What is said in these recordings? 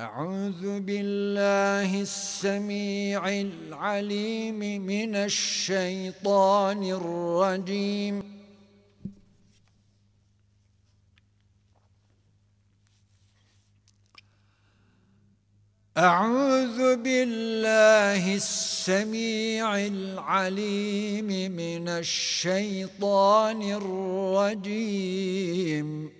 أعوذ بالله السميع العليم من الشيطان الرجيم أعوذ بالله السميع العليم من الشيطان الرجيم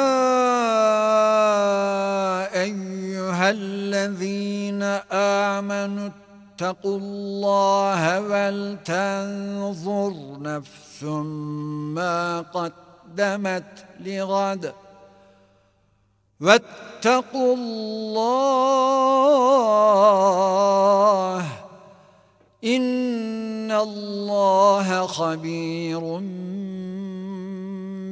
فاتقوا الله ولتنظر نفس ما قدمت لغد واتقوا الله إن الله خبير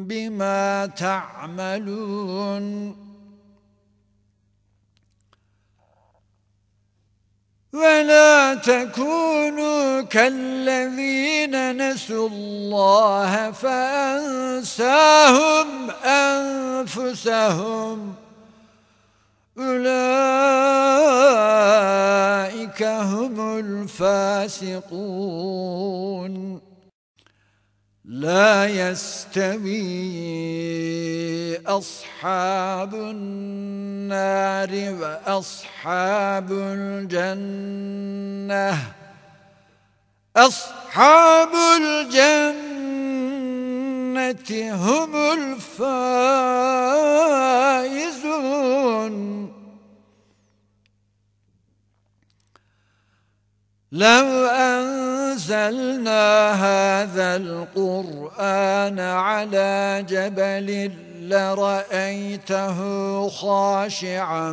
بما تعملون ولا تكونوا كالذين نسوا الله فأنساهم أنفسهم أولئك هم الفاسقون لا يستوي أصحاب النار وأصحاب الجنة أصحاب الجنة هم الفائزون لو أن أنزلنا هذا القرآن على جبل لرأيته خاشعا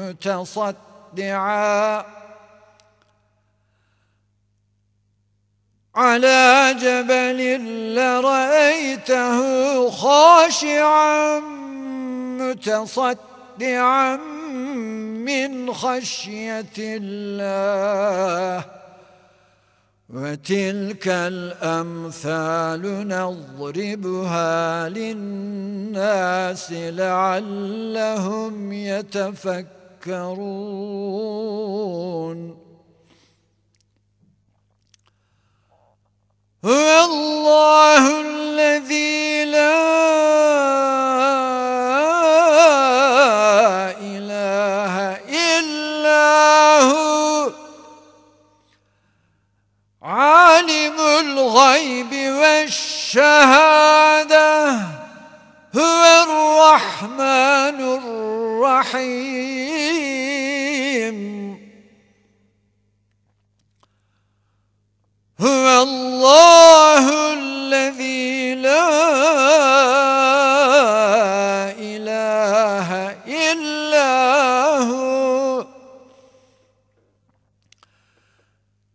متصدعا على جبل لرأيته خاشعا متصدعا من خشية الله وَتِلْكَ الْأَمْثَالُ نَضْرِبُهَا لِلنَّاسِ لَعَلَّهُمْ يَتَفَكَّرُونَ هو الله الذي الرحيم هو الله الذي لا إله إلا هو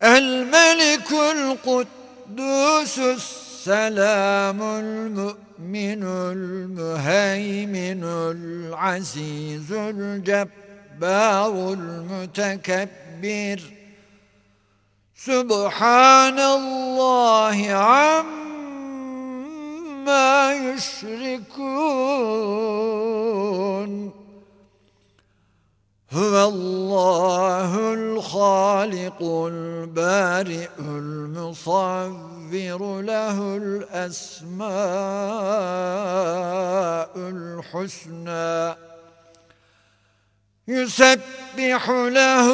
الملك القدوس السلام المؤمن المؤمن المهيمن العزيز الجبار المتكبر سبحان الله عما يشركون هو الله الخالق الخالق البارئ المصور له الأسماء الحسنى يسبح له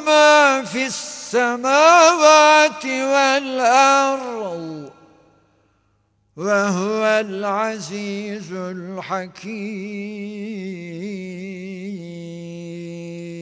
ما في السماوات والأرض وهو العزيز الحكيم